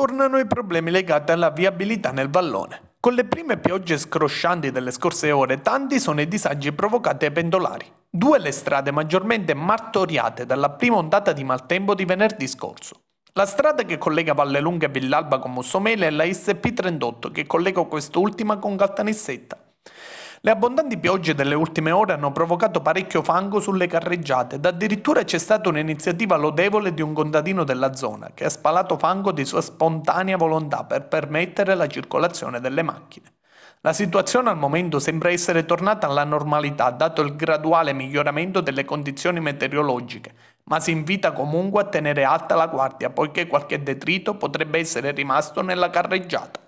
tornano i problemi legati alla viabilità nel vallone. Con le prime piogge scroscianti delle scorse ore, tanti sono i disagi provocati ai pendolari. Due le strade maggiormente martoriate dalla prima ondata di maltempo di venerdì scorso. La strada che collega Vallelunga e Villalba con Mossomele è la SP38 che collega quest'ultima con Caltanissetta. Le abbondanti piogge delle ultime ore hanno provocato parecchio fango sulle carreggiate ed addirittura c'è stata un'iniziativa lodevole di un contadino della zona che ha spalato fango di sua spontanea volontà per permettere la circolazione delle macchine. La situazione al momento sembra essere tornata alla normalità dato il graduale miglioramento delle condizioni meteorologiche, ma si invita comunque a tenere alta la guardia poiché qualche detrito potrebbe essere rimasto nella carreggiata.